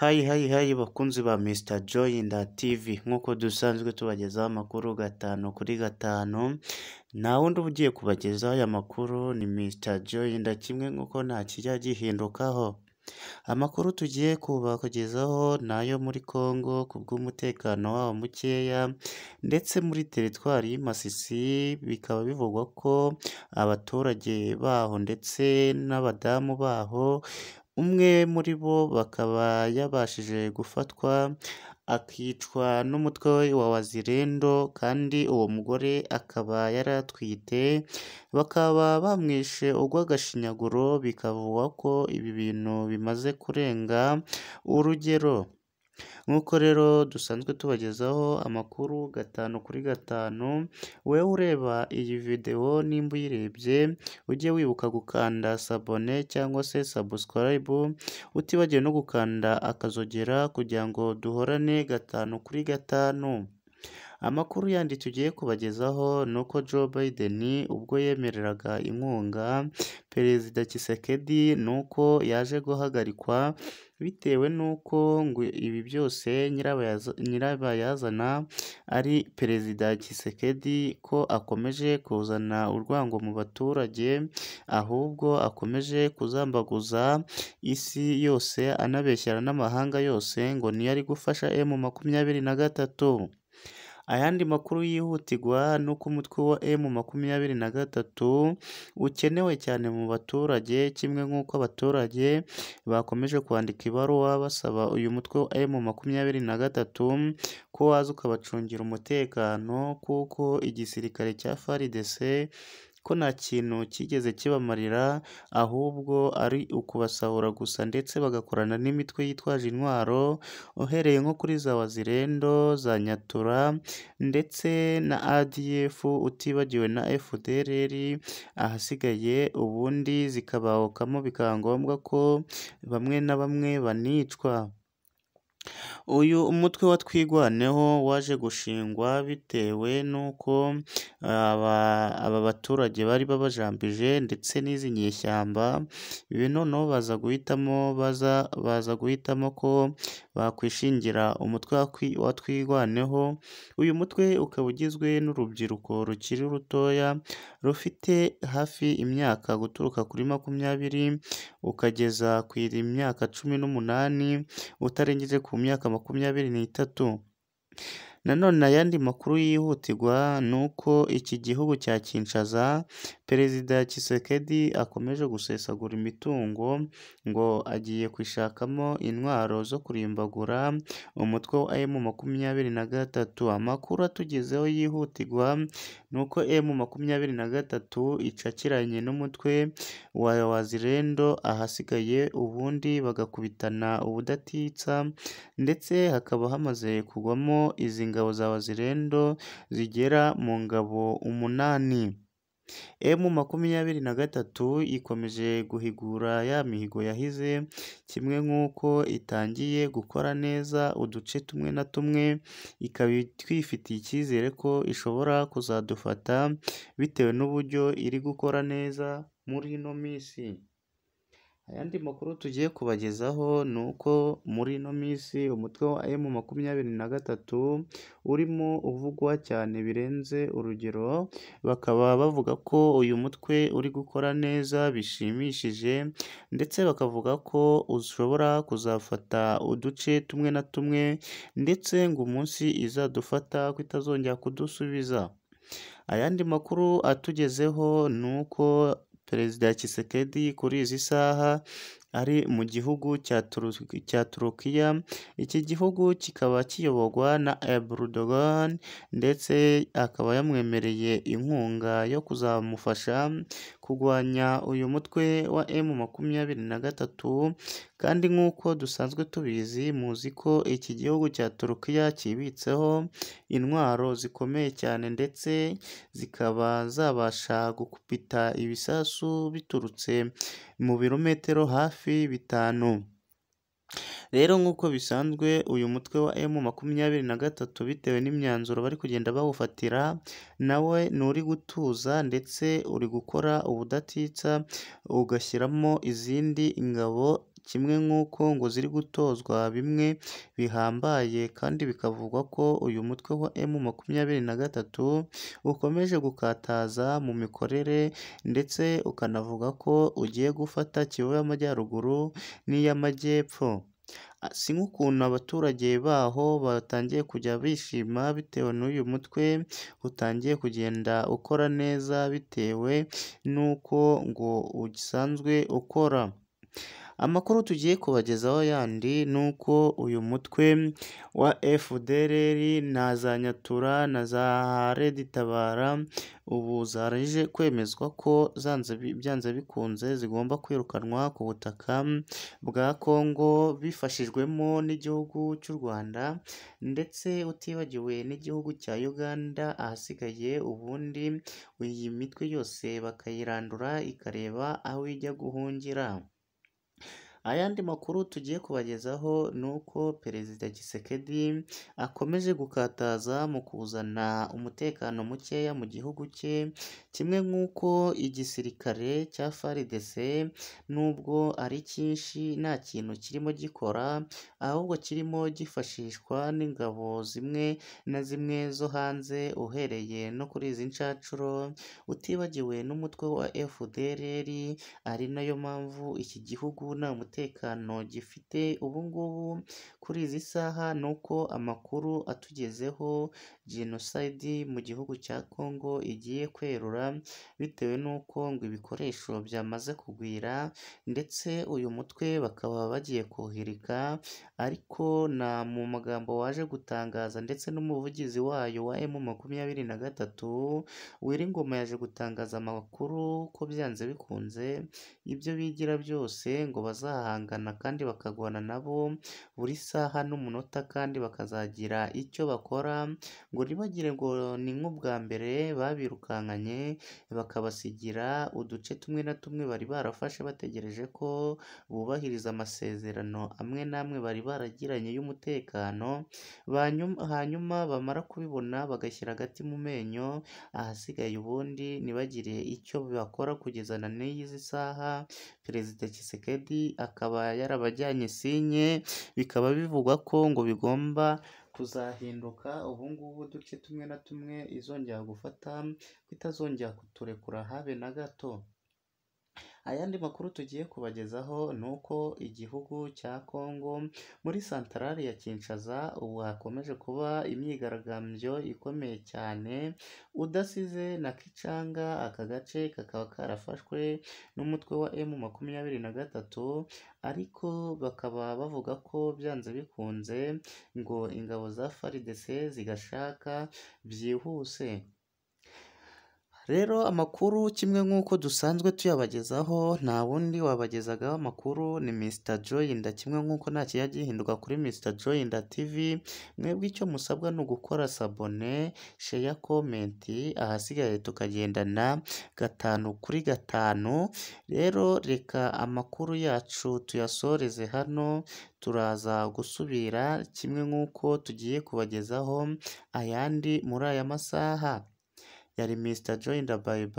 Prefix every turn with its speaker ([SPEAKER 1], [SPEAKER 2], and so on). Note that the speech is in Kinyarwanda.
[SPEAKER 1] Hayi hayi hayi bakunzi ba Mr Joy nda TV nk'uko dusanzwe tubagezaho amakuru gatanu kuri gatanu nta wundi ugiye kubagezaho aya makuru ni Mister Joy nda kimwe nk'uko nta kijya gihindukaho amakuru tugiye kubagezaho ni ayo muri Congo ku bw'umutekano waho mukeya ndetse muri teritwari y'Imasisi bikaba bivugwa ko abaturage baho ndetse n'abadamu baho umwe muri bo bakaba yabashije gufatwa akicwa n'umutwe wa wazirendo kandi uwo mugore akaba yari atwite, bakaba bamwishe urw'agashinyaguro bikavugwa ko ibi bintu bimaze kurenga urugero. Nk'uko rero dusanzwe tubagezaho amakuru gatanu kuri gatanu, wowe ureba iyi videwo nimba uyirebye ujye wibuka gukanda sabone cyangwa se sabusikarayibu, utibagiwe no gukanda akazogera kugira ngo duhorane gatanu kuri gatanu. Amakuru yandi tugiye kubagezaho ni uko Joe Biden ubwo yemereraga inkunga Perezida Kisekedi ni uko yaje guhagarikwa bitewe n'uko ngo ibi byose nyirabayazana ari Perezida Kisekedi ko akomeje kuzana urwango mu baturage, ahubwo akomeje kuzambaguza isi yose anabeshyera n'amahanga yose ngo niyo ari gufasha M makumyabiri na gatatu. Ayandi makuru yihutirwa nuko umutwe wa makumyabiri na gatatu ukenewe cyane mu baturage kimwe nk'uko abaturage bakomeje kwandika ibaruwa basaba uyu mutwe wa na gatatu ko waza ukabacungira umutekano kuko igisirikare cya FARDC ko nta kintu cyigeze kibamarira ahubwo ari ukubasahura gusa ndetse bagakorana n'imitwe yitwaje intwaro, uhereye nko kuri za Wazirendo, za Nyatura ndetse na ADF utibagiwe na FDLR, ahasigaye ubundi zikabahukamo bikaba ngombwa ko bamwe na bamwe banicwa. Uyu umutwe wa twirwaneho waje gushingwa bitewe n'uko aba baturage bari babajambije ndetse n'izi nyeshyamba, noneho baza guhitamo baza baza guhitamo ko bakwishingira umutwe wa twirwaneho, uyu mutwe ukaba ugizwe n'urubyiruko rukiri rutoya rufite hafi imyaka guturuka kuri makumyabiri ukageza ku imyaka cumi n'umunani utarengeje ku ku myaka makumyabiri n'itatu Nanone ayandi makuru yihutirwa ni uko iki gihugu cya Kinshaza Perezida kisekedi akomeje gusesagura imitungo ngo agiye kwishakamo intwaro zo kurimbagura umutwe wa M makumyabiri na gatatu. Amakuru atugezeho yihutirwa ni uko M makumyabiri na gatatu icakiranye n'umutwe wa wazirendo ahasigaye ubundi bagakubitana ubutitsa ndetse hakaba hamaze kugwamo izi ingabo za Wazirendo zigera mu ngabo umunani. M makumyabiri na gatatu ikomeje guhigura ya mihigo yahize, kimwe nk'uko itangiye gukora neza uduce tumwe na tumwe, ikaba twifitiye icyizere ko ishobora kuzadufata bitewe n'uburyo iri gukora neza muri ino minsi. Ayandi makuru tugiye kubagezaho ni uko muri ino minsi umutwe wa emu makumyabiri na gatatu urimo uvugwa cyane birenze urugero, bakaba bavuga ko uyu mutwe uri gukora neza bishimishije ndetse bakavuga ko ushobora kuzafata uduce tumwe na tumwe ndetse ngo umunsi izadufata ko itazongera kudusubiza. Ayandi makuru atugezeho ni uko Perezida Tshisekedi kuri izi saha ari mu gihugu cya cya Turukiya, iki gihugu kikaba kiyoborwa na Erdogan ndetse akaba yamwemereye inkunga yo kuzamufasha kurwanya uyu mutwe wa M makumyabiri na gatatu kandi nk'uko dusanzwe tubizi muzi ko iki gihugu cya Turukiya kibitseho intwaro zikomeye cyane ndetse zikaba zabasha gukupita ibisasu biturutse mu birometero hafi bitanu. Rero nk'uko bisanzwe uyu mutwe wa M makumyabiri na gatatu bitewe n'imyanzuro bari kugenda bawufatira, nawe ni uri gutuza ndetse uri gukora ubudatitsa ugashyiramo izindi ngabo kimwe nk'uko ngo ziri gutozwa bimwe bihambaye kandi bikavugwa ko uyu mutwe wa m makumyabiri na gatatu ukomeje gukataza mu mikorere ndetse ukanavuga ko ugiye gufata Kivu y'Amajyaruguru n'iy'Amajyepfo si nk'ukuntu abaturage baho batangiye kujya bishima bitewe n'uyu mutwe utangiye kugenda ukora neza bitewe n'uko ngo usanzwe ukora. Amakuru tugiye kubagezaho yandi ni uko uyu mutwe wa FDLR na za Nyatura na za Redi Tabara ubu zaraje kwemezwa ko byanze bikunze zigomba kwirukanwa ku butaka bwa Kongo bifashijwemo n'igihugu cy'u Rwanda ndetse utibagiwe n'igihugu cya Uganda ahasigaye ubundi iyi mitwe yose bakayirandura ikareba aho ijya guhungira. Ayandi makuru tugiye kubagezaho ni uko Perezida Tshisekedi akomeje gukataza mu kuzana umutekano mukeya mu gihugu cye, kimwe nk'uko igisirikare cya FARDC nubwo ari cyinshi nta kintu kirimo gikora, ahubwo kirimo gifashishwa n'ingabo zimwe na zimwe zo hanze uhereye no kuri izi ncacuro, utibagiwe n'umutwe wa FDLR, ari nayo mpamvu iki gihugu nta mutekano umutekano gifite ubu ngubu kuri izi saha ni uko amakuru atugezeho jenoside mu gihugu cya Congo igiye kwerura bitewe n'uko ngo ibikoresho byamaze kugwira ndetse uyu mutwe bakaba bagiye kuwuhirika ariko na mu magambo waje gutangaza ndetse n'umuvugizi wayo wa emu makumyabiri na gatatu Wiringoma yaje gutangaza amakuru ko byanze bikunze ibyo bigira byose ngo bazaha bazahangana kandi bakagwana nabo buri saha n'umunota kandi bakazagira icyo bakora ngo ntibagire ngo ni nk'ubwa mbere babirukankanye bakabasigira uduce tumwe na tumwe bari barafashe bategereje ko bubahiriza amasezerano amwe n'amwe bari baragiranye y'umutekano hanyuma bamara kubibona bagashyira agati mu menyo ahasigaye ubundi ntibagire icyo bakora kugeza na n'iyi saha perezida Tshisekedi akaba yarabajyanye sinye bikaba bivugwa ko ngo bigomba kuzahinduka ubu ngubu uduce tumwe na tumwe izongera gufata ko itazongera kuturekura habe na gato. Ayandi makuru tugiye kubagezaho ni uko igihugu cya Congo muri santarari ya Kinshaza ubu hakomeje kuba imyigaragambyo ikomeye cyane, udasize na Kicanga aka gace kakaba karafashwe n'umutwe wa M makumyabiri na gatatu ariko bakaba bavuga ko byanze bikunze ngo ingabo za FARDC zigashaka byihuse. Rero amakuru kimwe nk'uko dusanzwe tuyabagezaho nta wundi wabagezagaho amakuru ni Mr Joyinda kimwe nk'uko nta kijya gihindurwa kuri Mr Joyinda TV, mwebwe icyo musabwa ni ugukora sabone, sheya, komenti, ahasigaye tukagendana gatanu kuri gatanu, rero reka amakuru yacu tuyasoreze hano turaza gusubira kimwe nk'uko tugiye kubagezaho ayandi muri aya masaha. ya Mr Joy na Bye